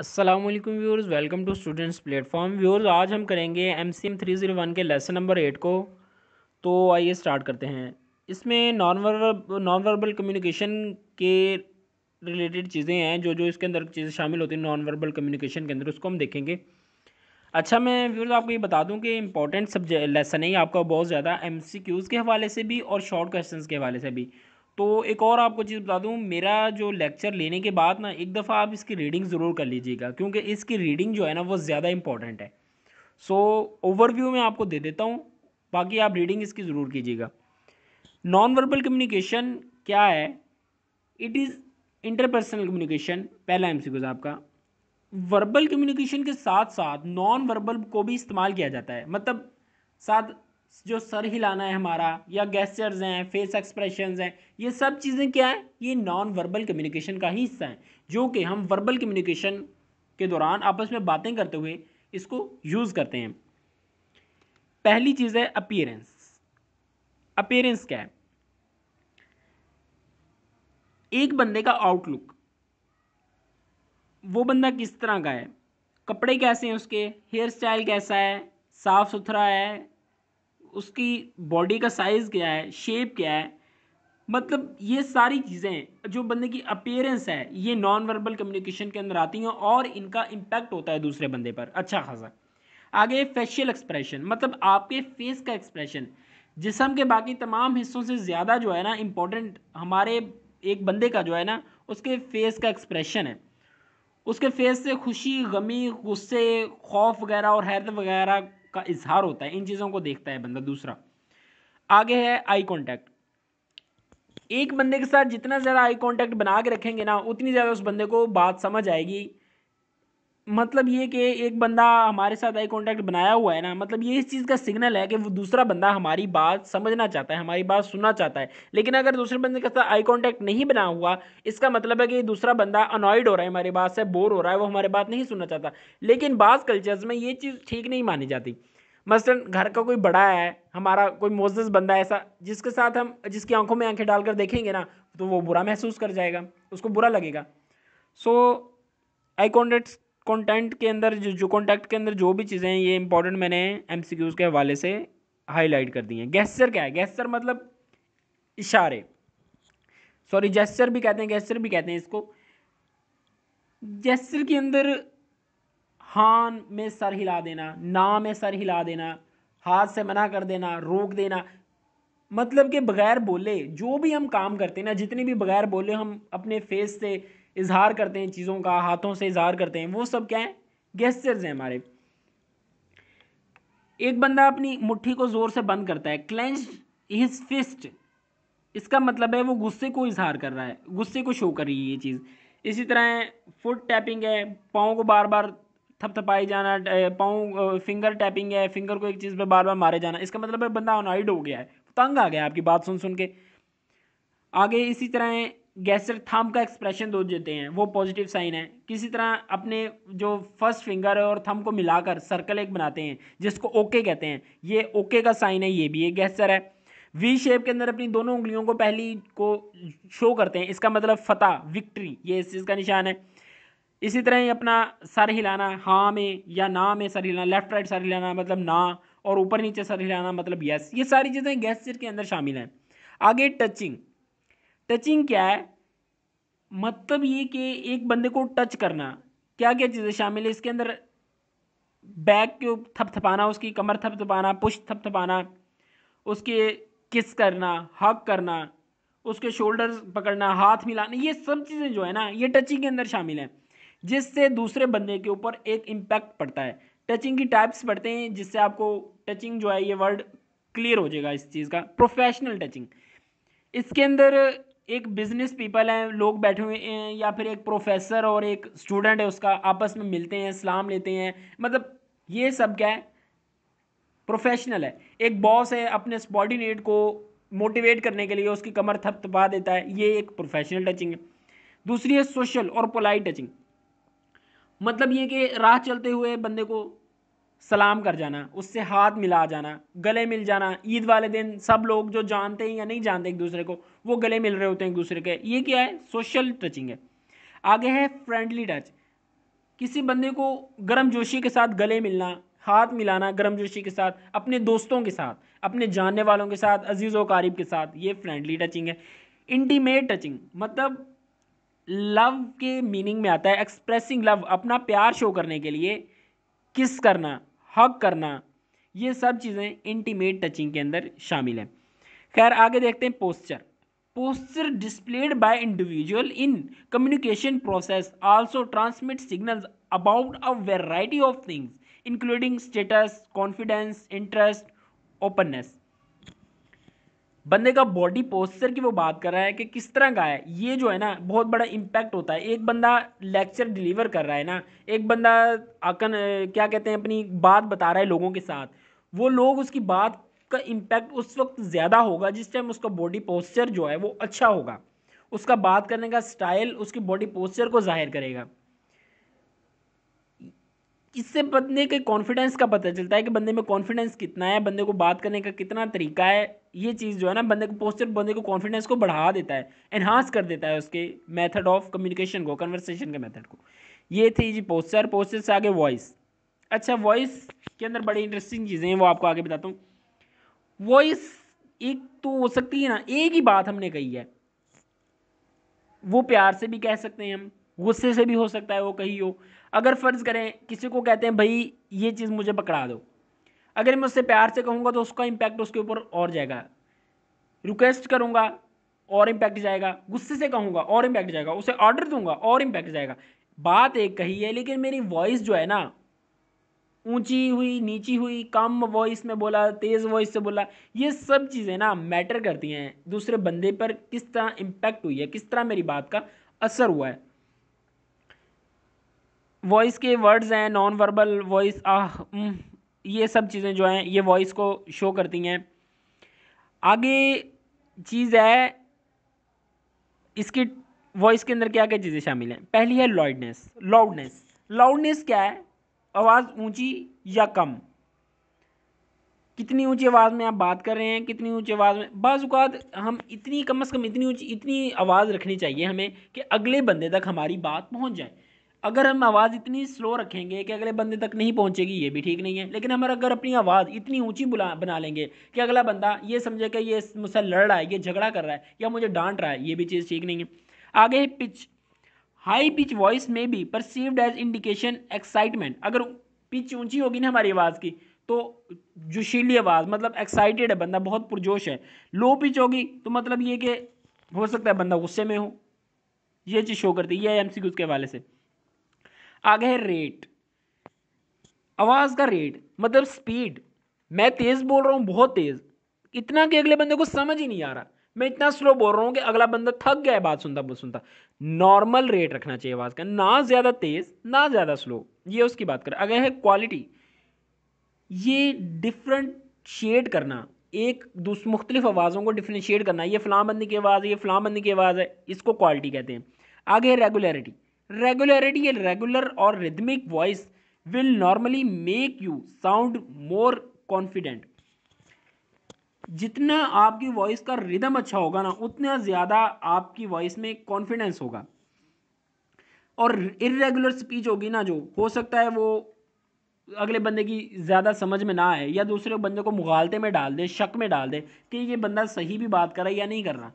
Aslam viewers welcome to students platform viewers आज हम करेंगे M C M three zero one के लेसन नंबर एट को तो आइए स्टार्ट करते हैं इसमें non verbal non verbal communication के रिलेटेड चीज़ें हैं जो जो इसके अंदर चीज़ें शामिल होती हैं नॉन वर्बल कम्युनिकेशन के अंदर उसको हम देखेंगे अच्छा मैं व्यवर्स आपको ये बता दूँ कि इंपॉर्टेंट सब्जेक्ट लेसन है आपका बहुत ज़्यादा एम सी क्यूज़ के हवाले से भी और शॉर्ट क्वेश्चन के हवाले से भी तो एक और आपको चीज़ बता दूँ मेरा जो लेक्चर लेने के बाद ना एक दफ़ा आप इसकी रीडिंग ज़रूर कर लीजिएगा क्योंकि इसकी रीडिंग जो है ना वो ज़्यादा इंपॉर्टेंट है सो so, ओवरव्यू मैं आपको दे देता हूँ बाकी आप रीडिंग इसकी ज़रूर कीजिएगा नॉन वर्बल कम्युनिकेशन क्या है इट इज़ इंटरपर्सनल कम्युनिकेशन पहला एम सी आपका वर्बल कम्युनिकेशन के साथ साथ नॉन वर्बल को भी इस्तेमाल किया जाता है मतलब साथ जो सर हिलाना है हमारा या गेस्चर्स हैं फेस एक्सप्रेशन हैं ये सब चीज़ें क्या हैं ये नॉन वर्बल कम्युनिकेशन का ही हिस्सा है जो कि हम वर्बल कम्युनिकेशन के दौरान आपस में बातें करते हुए इसको यूज़ करते हैं पहली चीज़ है अपीरेंस अपीरेंस क्या है एक बंदे का आउटलुक वो बंदा किस तरह का है कपड़े कैसे हैं उसके हेयर स्टाइल कैसा है साफ़ सुथरा है उसकी बॉडी का साइज़ क्या है शेप क्या है मतलब ये सारी चीज़ें जो बंदे की अपेयरेंस है ये नॉन वर्बल कम्युनिकेशन के अंदर आती हैं और इनका इम्पैक्ट होता है दूसरे बंदे पर अच्छा खासा आगे फेशियल एक्सप्रेशन मतलब आपके फेस का एक्सप्रेशन जिसम के बाकी तमाम हिस्सों से ज़्यादा जो है ना इम्पोर्टेंट हमारे एक बंदे का जो है ना उसके फेस का एक्सप्रेशन है उसके फेस से खुशी गमी गुस्से खौफ वगैरह और हैरत वगैरह का इजहार होता है इन चीज़ों को देखता है बंदा दूसरा आगे है आई कॉन्टैक्ट एक बंदे के साथ जितना ज़्यादा आई कॉन्टैक्ट बना के रखेंगे ना उतनी ज़्यादा उस बंदे को बात समझ आएगी मतलब ये कि एक बंदा हमारे साथ आई कांटेक्ट बनाया हुआ है ना मतलब ये इस चीज़ का सिग्नल है कि वो दूसरा बंदा हमारी बात समझना चाहता है हमारी बात सुनना चाहता है लेकिन अगर दूसरे बंदे के साथ आई कांटेक्ट नहीं बना हुआ इसका मतलब है कि दूसरा बंदा अनॉयड हो रहा है हमारी बात से बोर हो रहा है वो हमारी बात नहीं सुनना चाहता लेकिन बास कल्चर्स में ये चीज़ ठीक नहीं मानी जाती मसलन घर का कोई बड़ा है हमारा कोई मोजस बंदा ऐसा जिसके साथ हम जिसकी आंखों में आंखें डालकर देखेंगे ना तो वो बुरा महसूस कर जाएगा उसको बुरा लगेगा सो आई कॉन्टेक्ट्स कंटेंट के अंदर जो जो कॉन्टैक्ट के अंदर जो भी चीज़ें हैं ये इंपॉर्टेंट मैंने एम के हवाले से हाईलाइट कर दी हैं गैसर क्या है गैसर मतलब इशारे सॉरी जेस्चर भी कहते हैं गैसर भी कहते हैं इसको जेस्चर के अंदर हान में सर हिला देना ना में सर हिला देना हाथ से मना कर देना रोक देना मतलब के बगैर बोले जो भी हम काम करते हैं ना जितने भी बगैर बोले हम अपने फेस से इजहार करते हैं चीज़ों का हाथों से इजहार करते हैं वो सब क्या है गेस्चर्स हैं हमारे एक बंदा अपनी मुट्ठी को ज़ोर से बंद करता है क्लेंज हिज फिस्ट इसका मतलब है वो गुस्से को इजहार कर रहा है गुस्से को शो कर रही है ये चीज़ इसी तरह फुट टैपिंग है पाँव को बार बार थपथपाई जाना पाँव फिंगर टैपिंग है फिंगर को एक चीज़ पे बार बार मारे जाना इसका मतलब है बंदा अनॉइड हो गया है तंग आ गया आपकी बात सुन सुन के आगे इसी तरह गैसर थम का एक्सप्रेशन दो देते हैं वो पॉजिटिव साइन है किसी तरह अपने जो फर्स्ट फिंगर और थम को मिलाकर सर्कल एक बनाते हैं जिसको ओके कहते हैं ये ओके का साइन है ये भी एक गैसर है वी शेप के अंदर अपनी दोनों उंगलियों को पहली को शो करते हैं इसका मतलब फतेह विक्ट्री ये इस चीज़ का निशान है इसी तरह ही अपना सर हिलाना हाँ में या ना में सर हिलाना लेफ्ट राइट सर हिलाना मतलब ना और ऊपर नीचे सर हिलाना मतलब यस ये सारी चीज़ें गेस्चर के अंदर शामिल हैं आगे टचिंग टचिंग क्या है मतलब ये कि एक बंदे को टच करना क्या क्या चीज़ें शामिल है इसके अंदर बैक के थपथपाना उसकी कमर थपथपाना पुश थपथपाना उसके किस करना हक करना उसके शोल्डर पकड़ना हाथ मिलाना ये सब चीज़ें जो है ना ये टचिंग के अंदर शामिल हैं जिससे दूसरे बंदे के ऊपर एक इम्पैक्ट पड़ता है टचिंग की टाइप्स पढ़ते हैं जिससे आपको टचिंग जो है ये वर्ड क्लियर हो जाएगा इस चीज़ का प्रोफेशनल टचिंग इसके अंदर एक बिजनेस पीपल हैं लोग बैठे हुए हैं या फिर एक प्रोफेसर और एक स्टूडेंट है उसका आपस में मिलते हैं सलाम लेते हैं मतलब ये सब क्या है प्रोफेशनल है एक बॉस है अपने सबॉर्डिनेट को मोटिवेट करने के लिए उसकी कमर थपथपा देता है ये एक प्रोफेशनल टचिंग है दूसरी है सोशल और पोलाइट टचिंग मतलब ये कि राह चलते हुए बंदे को सलाम कर जाना उससे हाथ मिला जाना गले मिल जाना ईद वाले दिन सब लोग जो जानते हैं या नहीं जानते एक दूसरे को वो गले मिल रहे होते हैं एक दूसरे के ये क्या है सोशल टचिंग है आगे है फ्रेंडली टच किसी बंदे को गर्म जोशी के साथ गले मिलना हाथ मिलाना गर्म जोशी के साथ अपने दोस्तों के साथ अपने जानने वालों के साथ अजीज़ व करीब के साथ ये फ्रेंडली टचिंग है इंटीमेट टचिंग मतलब लव के मीनिंग में आता है एक्सप्रेसिंग लव अपना प्यार शो करने के लिए किस करना हक करना ये सब चीज़ें इंटीमेट टचिंग के अंदर शामिल हैं खैर आगे देखते हैं posture posture displayed by individual in communication process also transmit signals about a variety of things including status confidence interest openness बंदे का बॉडी पोस्चर की वो बात कर रहा है कि किस तरह का है ये जो है ना बहुत बड़ा इम्पैक्ट होता है एक बंदा लेक्चर डिलीवर कर रहा है ना एक बंदा आकन क्या कहते हैं अपनी बात बता रहा है लोगों के साथ वो लोग उसकी बात का इम्पैक्ट उस वक्त ज़्यादा होगा जिस टाइम उसका बॉडी पोस्चर जो है वो अच्छा होगा उसका बात करने का स्टाइल उसकी बॉडी पोस्चर को जाहिर करेगा इससे बंदे के कॉन्फिडेंस का पता चलता है कि बंदे में कॉन्फिडेंस कितना है बंदे को बात करने का कितना तरीका है ये चीज़ जो है ना बंदे को पोस्टर बंदे को कॉन्फिडेंस को बढ़ा देता है एनहांस कर देता है उसके मेथड ऑफ कम्युनिकेशन को कन्वर्सेशन के मेथड को ये थी जी पोस्टर पोस्टर से आगे वॉइस अच्छा वॉइस के अंदर बड़ी इंटरेस्टिंग चीज़ें हैं वो आपको आगे बताता हूँ वॉइस एक तो हो सकती है ना एक ही बात हमने कही है वो प्यार से भी कह सकते हैं हम गुस्से से भी हो सकता है वो कही हो अगर फ़र्ज़ करें किसी को कहते हैं भाई ये चीज़ मुझे पकड़ा दो अगर मैं उससे प्यार से कहूँगा तो उसका इम्पैक्ट उसके ऊपर और जाएगा रिक्वेस्ट करूँगा और इम्पैक्ट जाएगा गुस्से से कहूँगा और इम्पैक्ट जाएगा उसे ऑर्डर दूंगा और इम्पैक्ट जाएगा बात एक कही है लेकिन मेरी वॉइस जो है ना ऊंची हुई नीची हुई कम वॉइस में बोला तेज़ वॉइस से बोला ये सब चीज़ें ना मैटर करती हैं दूसरे बंदे पर किस तरह इम्पैक्ट हुई है किस तरह मेरी बात का असर हुआ है वॉइस के वर्ड्स हैं नॉन वर्बल वॉइस आह ये सब चीज़ें जो हैं ये वॉइस को शो करती हैं आगे चीज़ है इसकी वॉइस के अंदर क्या क्या चीज़ें शामिल हैं पहली है लॉइडनेस लाउडनेस लाउडनेस क्या है आवाज़ ऊंची या कम कितनी ऊंची आवाज़ में आप बात कर रहे हैं कितनी ऊंची आवाज़ में बाज़ात हम इतनी कम से कम इतनी ऊंची इतनी आवाज़ रखनी चाहिए हमें कि अगले बंदे तक हमारी बात पहुंच जाए अगर हम आवाज़ इतनी स्लो रखेंगे कि अगले बंदे तक नहीं पहुंचेगी ये भी ठीक नहीं है लेकिन हम अगर अपनी आवाज़ इतनी ऊंची बुला बना लेंगे कि अगला बंदा ये समझे कि ये मुझसे लड़ रहा है ये झगड़ा कर रहा है या मुझे डांट रहा है ये भी चीज़ ठीक नहीं है आगे पिच हाई पिच वॉइस में भी परसीव्ड एज इंडिकेशन एक्साइटमेंट अगर पिच ऊँची होगी ना हमारी आवाज़ की तो जोशीली आवाज़ मतलब एक्साइटेड है बंदा बहुत पुरजोश है लो पिच होगी तो मतलब ये कि हो सकता है बंदा गुस्से में हो ये चीज़ शो करती है ये एम सी के हवाले से आगे है रेट आवाज़ का रेट मतलब स्पीड मैं तेज़ बोल रहा हूँ बहुत तेज़ इतना कि अगले बंदे को समझ ही नहीं आ रहा मैं इतना स्लो बोल रहा हूँ कि अगला बंदा थक गया है बात सुनता सुनता नॉर्मल रेट रखना चाहिए आवाज़ का ना ज़्यादा तेज़ ना ज़्यादा स्लो ये उसकी बात करें अगर है क्वालिटी ये डिफरेंट शेड करना एक दूसरे मुख्तलिफ आवाज़ों को डिफ्रेंशिएट करना ये फ़लाम बंदी की आवाज़ है ये फ़लाम बंदी की आवाज़ है इसको क्वालिटी कहते हैं आगे है रेगुलरिटी रेगुलरिटी and रेगुलर और rhythmic voice will normally make you sound more confident जितना आपकी वॉइस का रिदम अच्छा होगा ना उतना ज़्यादा आपकी वॉइस में कॉन्फिडेंस होगा और इरेगुलर स्पीच होगी ना जो हो सकता है वो अगले बंदे की ज़्यादा समझ में ना आए या दूसरे बंदे को मुगालते में डाल दे शक में डाल दे कि ये बंदा सही भी बात कर रहा है या नहीं कर रहा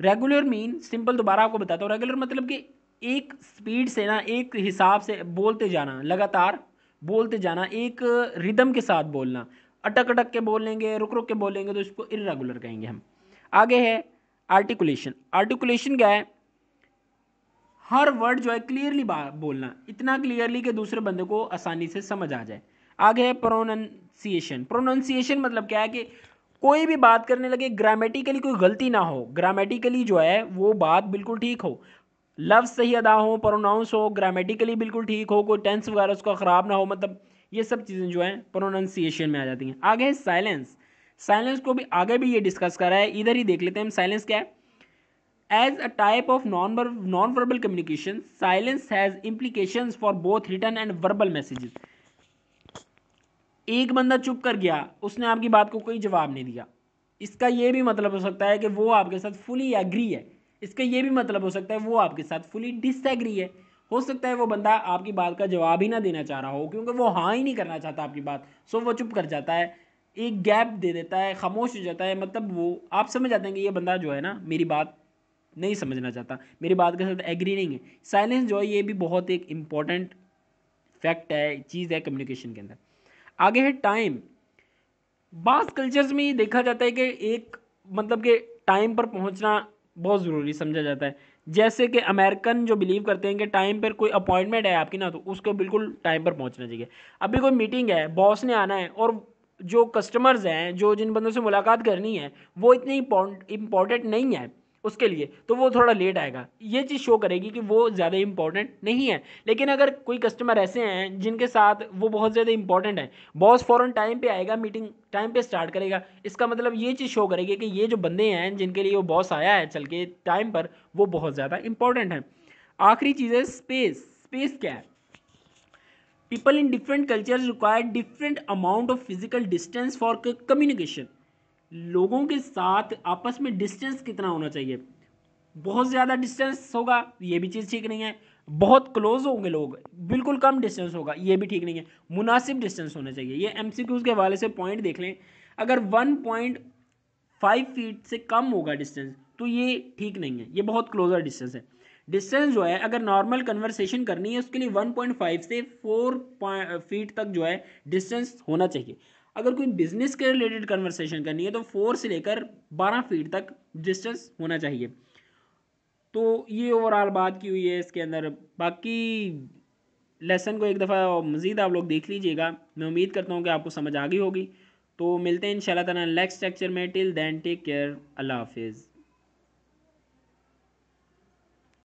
रेगुलर मीन सिंपल दोबारा आपको बताता हूँ रेगुलर मतलब कि एक स्पीड से ना एक हिसाब से बोलते जाना लगातार बोलते जाना एक रिदम के साथ बोलना अटक अटक के बोलेंगे रुक रुक के बोलेंगे तो इसको इरेगुलर कहेंगे हम आगे है आर्टिकुलेशन आर्टिकुलेशन क्या है हर वर्ड जो है क्लियरली बोलना इतना क्लियरली कि दूसरे बंदे को आसानी से समझ आ जाए आगे है प्रोनंसिएशन प्रोनंसिएशन मतलब क्या है कि कोई भी बात करने लगे ग्रामेटिकली कोई गलती ना हो ग्रामेटिकली जो है वो बात बिल्कुल ठीक हो लफ्ज़ सही अदा हो प्रोनाउंस हो ग्रामेटिकली बिल्कुल ठीक हो कोई टेंस वगैरह उसका ख़राब ना हो मतलब ये सब चीज़ें जो हैं प्रोनाउंसिएशन में आ जाती हैं आगे है साइलेंस साइलेंस को भी आगे भी ये डिस्कस करा है इधर ही देख लेते हैं हम साइलेंस क्या है as type of non of non verbal communication silence has implication for both written and verbal messages एक बंदा चुप कर गया उसने आपकी बात को कोई जवाब नहीं दिया इसका ये भी मतलब हो सकता है कि वो आपके साथ फुली एग्री है इसका ये भी मतलब हो सकता है वो आपके साथ फुली डिसएग्री है हो सकता है वो बंदा आपकी बात का जवाब ही ना देना चाह रहा हो क्योंकि वो हाँ ही नहीं करना चाहता आपकी बात सो वो चुप कर जाता है एक गैप दे देता है खामोश हो जाता है मतलब वो आप समझ जाते हैं कि ये बंदा जो है ना मेरी बात नहीं समझना चाहता मेरी बात के साथ एग्री नहीं है साइलेंस जो है ये भी बहुत एक इम्पॉर्टेंट फैक्ट है चीज़ है कम्युनिकेशन के अंदर आगे है टाइम बास कल्चर्स में ये देखा जाता है कि एक मतलब कि टाइम पर पहुंचना बहुत ज़रूरी समझा जाता है जैसे कि अमेरिकन जो बिलीव करते हैं कि टाइम पर कोई अपॉइंटमेंट है आपकी ना तो उसको बिल्कुल टाइम पर पहुंचना चाहिए अभी कोई मीटिंग है बॉस ने आना है और जो कस्टमर्स हैं जो जिन बंदों से मुलाकात करनी है वो इतनी इम्पोर्टेंट नहीं है उसके लिए तो वो थोड़ा लेट आएगा ये चीज़ शो करेगी कि वो ज़्यादा इंपॉर्टेंट नहीं है लेकिन अगर कोई कस्टमर ऐसे हैं जिनके साथ वो बहुत ज़्यादा इंपॉर्टेंट है बॉस फ़ौरन टाइम पे आएगा मीटिंग टाइम पे स्टार्ट करेगा इसका मतलब ये चीज़ शो करेगी कि ये जो बंदे हैं जिनके लिए वो बॉस आया है चल के टाइम पर वो बहुत ज़्यादा इंपॉर्टेंट है आखिरी चीज़ है स्पेस स्पेस क्या है people in different culture require different amount of physical distance for communication लोगों के साथ आपस में डिस्टेंस कितना होना चाहिए बहुत ज़्यादा डिस्टेंस होगा ये भी चीज़ ठीक नहीं है बहुत क्लोज होंगे लोग बिल्कुल कम डिस्टेंस होगा ये भी ठीक नहीं है मुनासिब डिस्टेंस होना चाहिए ये एम के हवाले से पॉइंट देख लें अगर वन पॉइंट फाइव फीट से कम होगा डिस्टेंस तो ये ठीक नहीं है ये बहुत क्लोजर डिस्टेंस है डिस्टेंस जो है अगर नॉर्मल कन्वर्सेशन करनी है उसके लिए 1.5 से 4 फीट तक जो है डिस्टेंस होना चाहिए अगर कोई बिजनेस के रिलेटेड कन्वर्सेशन करनी है तो फोर से लेकर बारह फीट तक डिस्टेंस होना चाहिए तो ये ओवरऑल बात की हुई है इसके अंदर बाकी लेसन को एक दफ़ा मज़ीद आप लोग देख लीजिएगा मैं उम्मीद करता हूँ कि आपको समझ आ गई होगी तो मिलते हैं इन शाला नेक्स्ट लेक्चर में टिल दैन टेक केयर अल्लाह हाफिज़